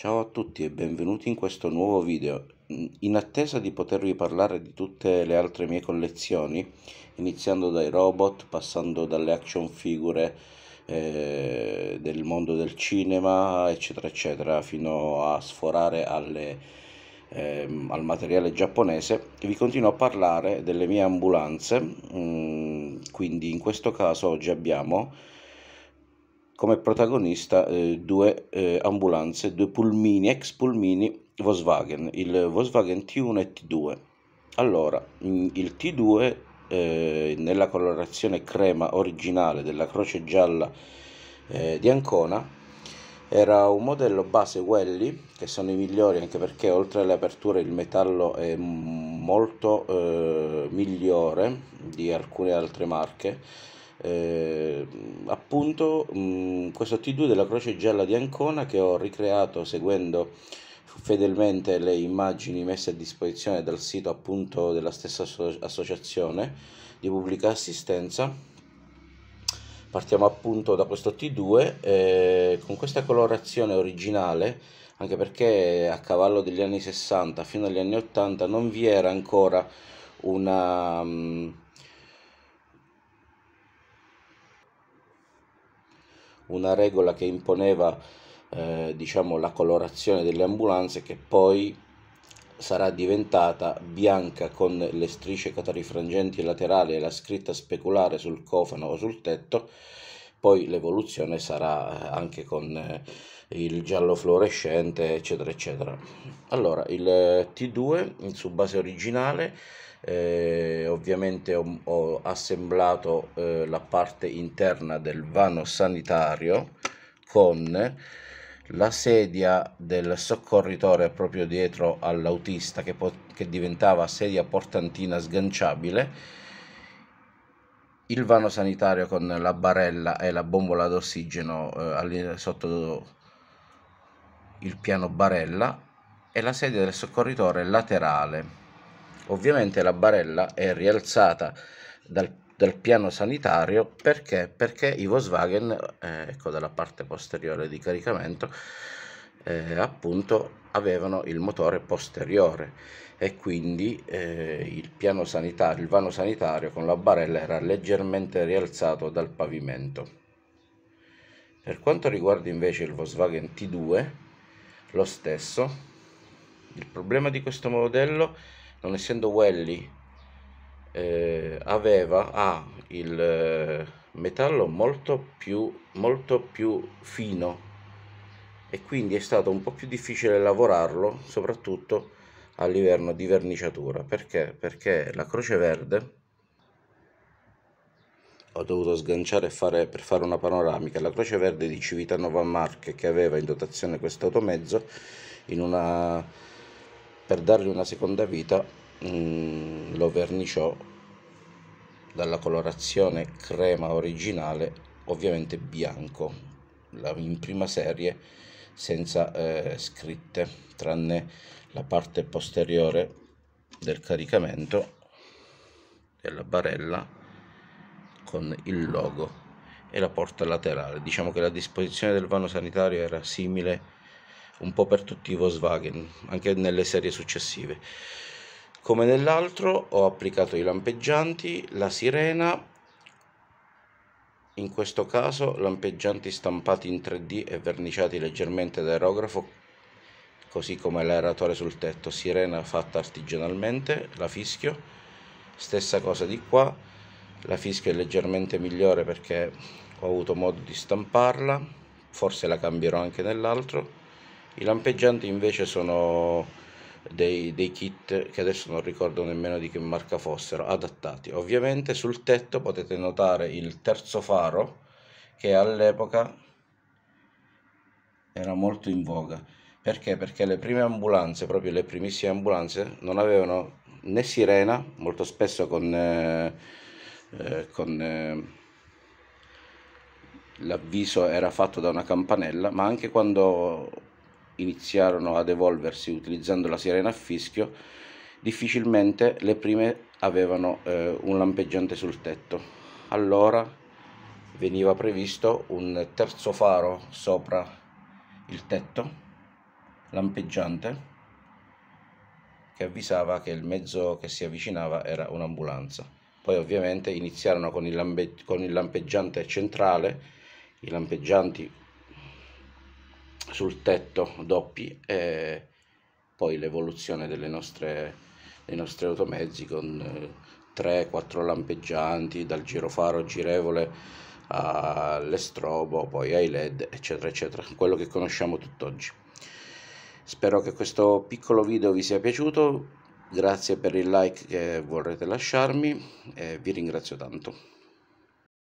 Ciao a tutti e benvenuti in questo nuovo video. Mm, in attesa di potervi parlare di tutte le altre mie collezioni, iniziando dai robot, passando dalle action figure eh, del mondo del cinema, eccetera, eccetera, fino a sforare alle, ehm, al materiale giapponese, vi continuo a parlare delle mie ambulanze. Mm, quindi in questo caso oggi abbiamo come protagonista eh, due eh, ambulanze, due pulmini, ex pulmini Volkswagen, il Volkswagen T1 e T2. Allora, mm, il T2 eh, nella colorazione crema originale della croce gialla eh, di Ancona era un modello base Welly, che sono i migliori anche perché oltre alle aperture il metallo è molto eh, migliore di alcune altre marche eh, appunto mh, mm, questo T2 della Croce Gialla di Ancona che ho ricreato seguendo fedelmente le immagini messe a disposizione dal sito appunto della stessa associazione di pubblica assistenza partiamo appunto da questo T2 eh, con questa colorazione originale anche perché a cavallo degli anni 60 fino agli anni 80 non vi era ancora una um, una regola che imponeva eh, diciamo, la colorazione delle ambulanze che poi sarà diventata bianca con le strisce catarifrangenti laterali e la scritta speculare sul cofano o sul tetto, poi l'evoluzione sarà eh, anche con eh, il giallo fluorescente, eccetera, eccetera. Allora, il eh, T2 su base originale eh, ovviamente ho, ho assemblato eh, la parte interna del vano sanitario con la sedia del soccorritore proprio dietro all'autista che, che diventava sedia portantina sganciabile il vano sanitario con la barella e la bombola d'ossigeno eh, sotto il piano barella e la sedia del soccorritore laterale Ovviamente la barella è rialzata dal, dal piano sanitario perché? perché i Volkswagen, eh, ecco dalla parte posteriore di caricamento, eh, appunto avevano il motore posteriore e quindi eh, il piano sanitario, il vano sanitario con la barella era leggermente rialzato dal pavimento. Per quanto riguarda invece il Volkswagen T2, lo stesso, il problema di questo modello è non essendo Welly eh, aveva ah, il eh, metallo molto più, molto più fino e quindi è stato un po' più difficile lavorarlo soprattutto a livello di verniciatura perché? perché la croce verde ho dovuto sganciare fare, per fare una panoramica la croce verde di Civitanova Marche che aveva in dotazione questo automezzo in una per dargli una seconda vita mh, mm, lo verniciò dalla colorazione crema originale ovviamente bianco la, in prima serie senza eh, scritte tranne la parte posteriore del caricamento della barella con il logo e la porta laterale diciamo che la disposizione del vano sanitario era simile un po' per tutti i Volkswagen, anche nelle serie successive. Come nell'altro ho applicato i lampeggianti, la sirena, in questo caso lampeggianti stampati in 3D e verniciati leggermente da aerografo, così come l'aeratore sul tetto, sirena fatta artigianalmente, la fischio. Stessa cosa di qua, la fischio è leggermente migliore perché ho avuto modo di stamparla, forse la cambierò anche nell'altro. I lampeggianti invece sono dei, dei, kit che adesso non ricordo nemmeno di che marca fossero, adattati. Ovviamente sul tetto potete notare il terzo faro che all'epoca era molto in voga. Perché? Perché le prime ambulanze, proprio le primissime ambulanze, non avevano né sirena, molto spesso con, eh, eh, con eh, l'avviso era fatto da una campanella, ma anche quando iniziarono ad evolversi utilizzando la sirena a fischio, difficilmente le prime avevano eh, un lampeggiante sul tetto. Allora veniva previsto un terzo faro sopra il tetto lampeggiante che avvisava che il mezzo che si avvicinava era un'ambulanza. Poi ovviamente iniziarono con il, lampe con il lampeggiante centrale, i lampeggianti sul tetto doppi e poi l'evoluzione delle nostre, dei nostri automezzi con 3-4 eh, lampeggianti dal girofaro girevole all'estrobo, poi ai led eccetera eccetera, quello che conosciamo tutt'oggi. Spero che questo piccolo video vi sia piaciuto, grazie per il like che vorrete lasciarmi e vi ringrazio tanto.